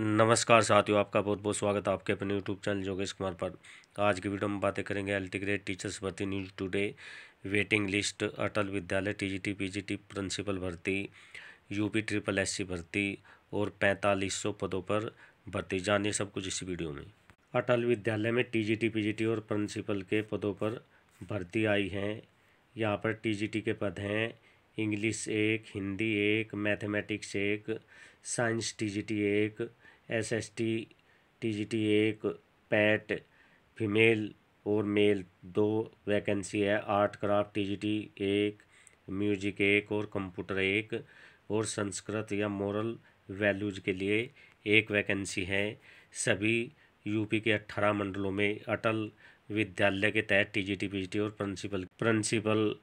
नमस्कार साथियों आपका बहुत बहुत स्वागत है आपके अपने यूट्यूब चैनल योगेश कुमार पर आज की वीडियो में बातें करेंगे एल्टी ग्रेड टीचर्स भर्ती news today waiting list Atal Vidyalaya TGT PGT principal भर्ती यूपी ट्रिपल एससी भर्ती और पैंतालीस सौ पदों पर भर्ती जानिए सब कुछ इस वीडियो में अटल विद्यालय में टी जी और प्रिंसिपल के पदों पर भर्ती आई हैं यहाँ पर टी के पद हैं इंग्लिश एक हिंदी एक मैथमेटिक्स एक साइंस टीजीटी एक S S T T G T एक पैट फीमेल और मेल दो वैकेंसी है art craft T G T एक म्यूजिक एक और कंप्यूटर एक और संस्कृत या मॉरल वैल्यूज के लिए एक वैकेंसी है सभी यूपी के अट्ठारह मंडलों में अटल विद्यालय के तहत T G T P G T और प्रिंसिपल प्रिंसिपल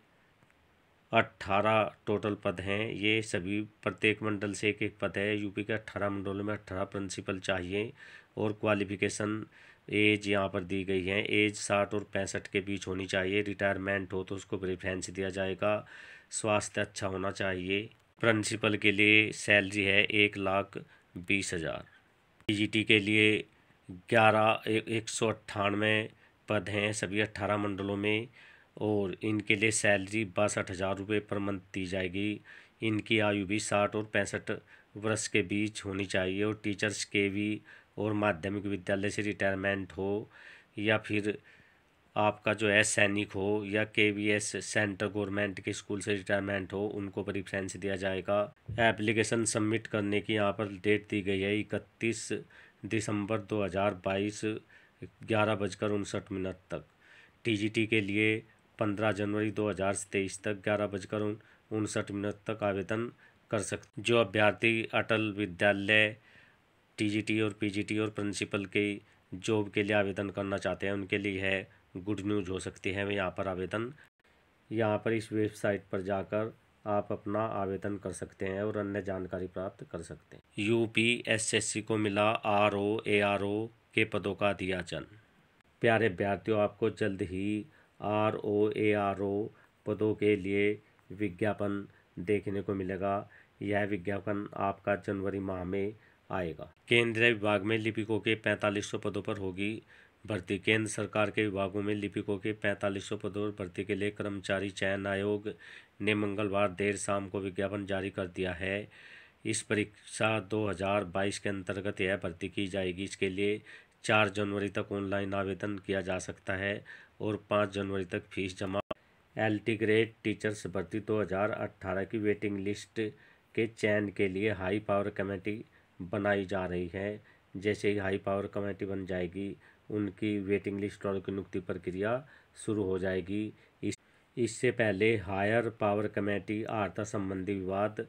अट्ठारह टोटल पद हैं ये सभी प्रत्येक मंडल से एक एक पद है यूपी के अट्ठारह मंडलों में अट्ठारह प्रिंसिपल चाहिए और क्वालिफिकेशन एज यहाँ पर दी गई है एज साठ और पैंसठ के बीच होनी चाहिए रिटायरमेंट हो तो उसको प्रेफरेंस दिया जाएगा स्वास्थ्य अच्छा होना चाहिए प्रिंसिपल के लिए सैलरी है एक लाख बीस हज़ार पी के लिए ग्यारह एक सौ अट्ठानवे पद हैं सभी अट्ठारह मंडलों में और इनके लिए सैलरी बासठ हज़ार रुपये पर मंथ दी जाएगी इनकी आयु भी साठ और पैंसठ वर्ष के बीच होनी चाहिए और टीचर्स के भी और माध्यमिक विद्यालय से रिटायरमेंट हो या फिर आपका जो है सैनिक हो या K V S centre government के स्कूल से रिटायरमेंट हो उनको प्रिफ्रेंस दिया जाएगा एप्लीकेशन सबमिट करने की यहाँ पर डेट दी गई है इकतीस दिसंबर दो हज़ार बाईस ग्यारह बजकर उनसठ मिनट तक टी के लिए पंद्रह जनवरी दो हजार तेईस तक ग्यारह बजकर उनसठ मिनट तक आवेदन कर सकते जो अभ्यर्थी अटल विद्यालय टीजीटी और पीजीटी और प्रिंसिपल के जॉब के लिए आवेदन करना चाहते हैं उनके लिए है गुड न्यूज़ हो सकती है यहाँ पर आवेदन यहाँ पर इस वेबसाइट पर जाकर आप अपना आवेदन कर सकते हैं और अन्य जानकारी प्राप्त कर सकते हैं U P S S C को मिला R O A R O के पदों का दिया चन प्यारे अभ्यर्थियों आपको जल्द ही R O A R O पदों के लिए विज्ञापन देखने को मिलेगा यह विज्ञापन आपका जनवरी माह में आएगा केंद्रीय विभाग में लिपिकों के पैंतालीस सौ पदों पर होगी भर्ती केंद्र सरकार के विभागों में लिपिकों के पैंतालीस सौ पदों पर भर्ती के लिए कर्मचारी चयन आयोग ने मंगलवार देर शाम को विज्ञापन जारी कर दिया है इस परीक्षा 2022 के अंतर्गत यह भर्ती की जाएगी इसके लिए चार जनवरी तक ऑनलाइन आवेदन किया जा सकता है और पाँच जनवरी तक फीस जमा एल टी ग्रेड टीचर्स भर्ती 2018 की वेटिंग लिस्ट के चयन के लिए हाई पावर कमेटी बनाई जा रही है जैसे ही हाई पावर कमेटी बन जाएगी उनकी वेटिंग लिस्ट और की नियुक्ति प्रक्रिया शुरू हो जाएगी इस इससे पहले हायर पावर कमेटी आर्था संबंधी विवाद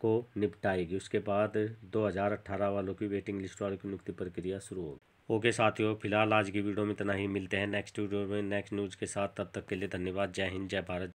को निपटाएगी उसके बाद 2018 वालों की वेटिंग लिस्ट वालों की नियुक्ति प्रक्रिया शुरू होगी ओके साथियों फिलहाल आज की वीडियो में इतना ही मिलते हैं नेक्स्ट वीडियो में नेक्स्ट न्यूज़ के साथ तब तक के लिए धन्यवाद जय हिंद जय भारत